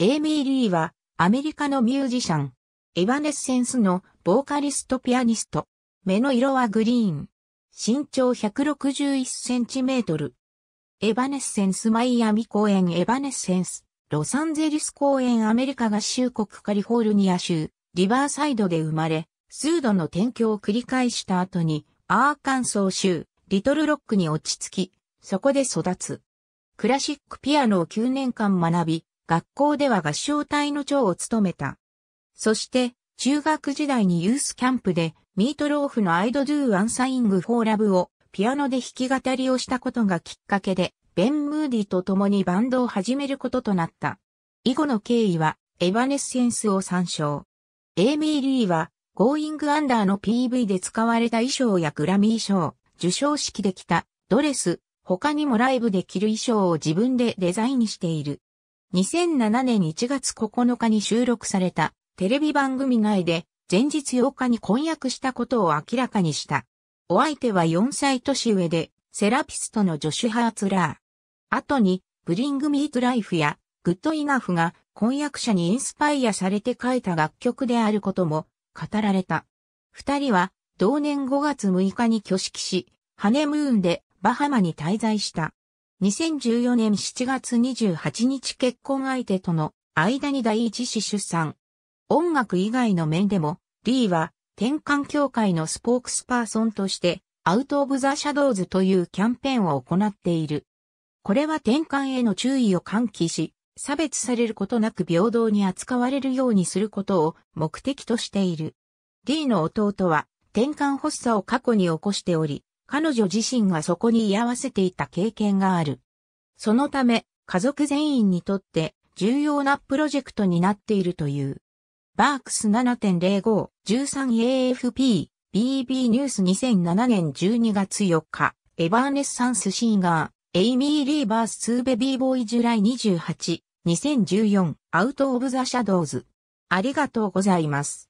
エイミー・リーは、アメリカのミュージシャン。エヴァネッセンスのボーカリストピアニスト。目の色はグリーン。身長1 6 1トル。エヴァネッセンスマイアミ公演エヴァネッセンス。ロサンゼルス公演アメリカ合衆国カリフォルニア州、リバーサイドで生まれ、数度の転居を繰り返した後に、アーカンソー州、リトルロックに落ち着き、そこで育つ。クラシックピアノを9年間学び、学校では合唱隊の長を務めた。そして、中学時代にユースキャンプで、ミートローフのアイドドゥアン・サイング・フォーラブをピアノで弾き語りをしたことがきっかけで、ベン・ムーディと共にバンドを始めることとなった。以後の経緯は、エヴァネッセンスを参照。エイミー・リーは、ゴーイング・アンダーの PV で使われた衣装やグラミー賞、受賞式で着たドレス、他にもライブで着る衣装を自分でデザインしている。2007年1月9日に収録されたテレビ番組内で前日8日に婚約したことを明らかにした。お相手は4歳年上でセラピストのジョシュ・ハーツラー。後にブリング・ミート・ライフやグッド・イナフが婚約者にインスパイアされて書いた楽曲であることも語られた。二人は同年5月6日に挙式し、ハネムーンでバハマに滞在した。2014年7月28日結婚相手との間に第一子出産。音楽以外の面でも、リーは転換協会のスポークスパーソンとして、アウト・オブ・ザ・シャドウズというキャンペーンを行っている。これは転換への注意を喚起し、差別されることなく平等に扱われるようにすることを目的としている。D の弟は転換発作を過去に起こしており、彼女自身がそこに居合わせていた経験がある。そのため、家族全員にとって重要なプロジェクトになっているという。バークス 7.05-13AFP BB ニュース2007年12月4日エバーネッサンスシンガーエイミー・リーバース・ベビーボーイ・ジュライ28 2014アウト・オブ・ザ・シャドウズありがとうございます。